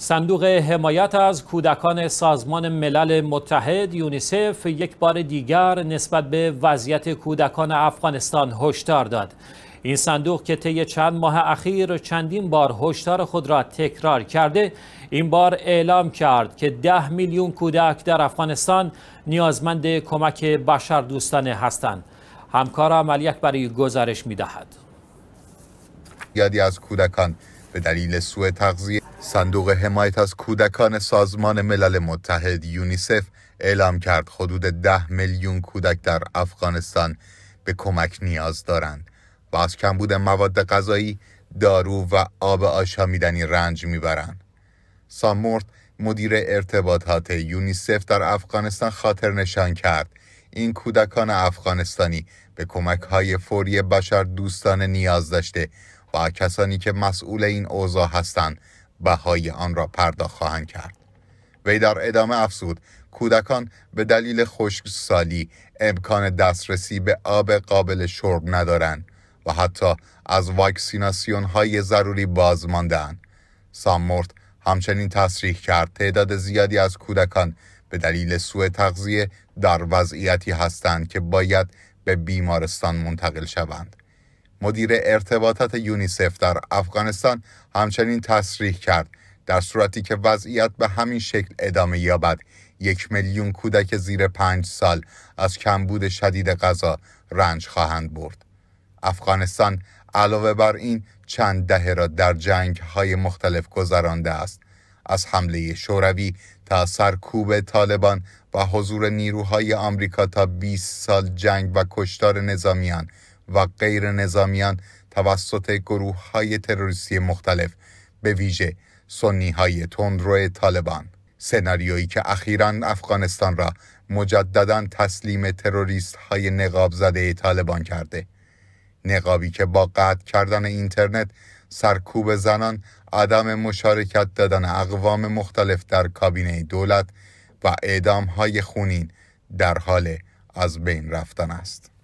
صندوق حمایت از کودکان سازمان ملل متحد یونیسف یک بار دیگر نسبت به وضعیت کودکان افغانستان هشدار داد این صندوق که طی چند ماه اخیر چندین بار هشدار خود را تکرار کرده این بار اعلام کرد که ده میلیون کودک در افغانستان نیازمند کمک دوستانه هستند همکارم علی برای گزارش میدهد یادی از کودکان به دلیل سوء تغذیه صندوق حمایت از کودکان سازمان ملل متحد یونیسف اعلام کرد حدود ده میلیون کودک در افغانستان به کمک نیاز دارند و از کمبود مواد غذایی، دارو و آب آشامیدنی رنج میبرند. سامورت مدیر ارتباطات یونیسف در افغانستان خاطر نشان کرد این کودکان افغانستانی به کمک های فوری بشر دوستان نیاز داشته و کسانی که مسئول این اوضاع هستند بهای آن را پرداخت خواهند کرد وی در ادامه افزود کودکان به دلیل خشکسالی امکان دسترسی به آب قابل شرب ندارند و حتی از واکسیناسیون های ضروری باز ماندن. سامورت همچنین تصریح کرد تعداد زیادی از کودکان به دلیل سوء تغذیه در وضعیتی هستند که باید به بیمارستان منتقل شوند. مدیر ارتباطات یونیسف در افغانستان همچنین تصریح کرد در صورتی که وضعیت به همین شکل ادامه یابد یک میلیون کودک زیر پنج سال از کمبود شدید غذا رنج خواهند برد افغانستان علاوه بر این چند دهه را در جنگ های مختلف گذرانده است از حمله شوروی تا سرکوب طالبان و حضور نیروهای آمریکا تا 20 سال جنگ و کشتار نظامیان و غیر نظامیان توسط گروه های تروریستی مختلف به ویژه سنی های تندرو طالبان سناریویی که اخیرا افغانستان را مجددا تسلیم تروریست های نقاب زده طالبان کرده نقابی که با قطع کردن اینترنت سرکوب زنان عدم مشارکت دادن اقوام مختلف در کابینه دولت و اعدام های خونین در حال از بین رفتن است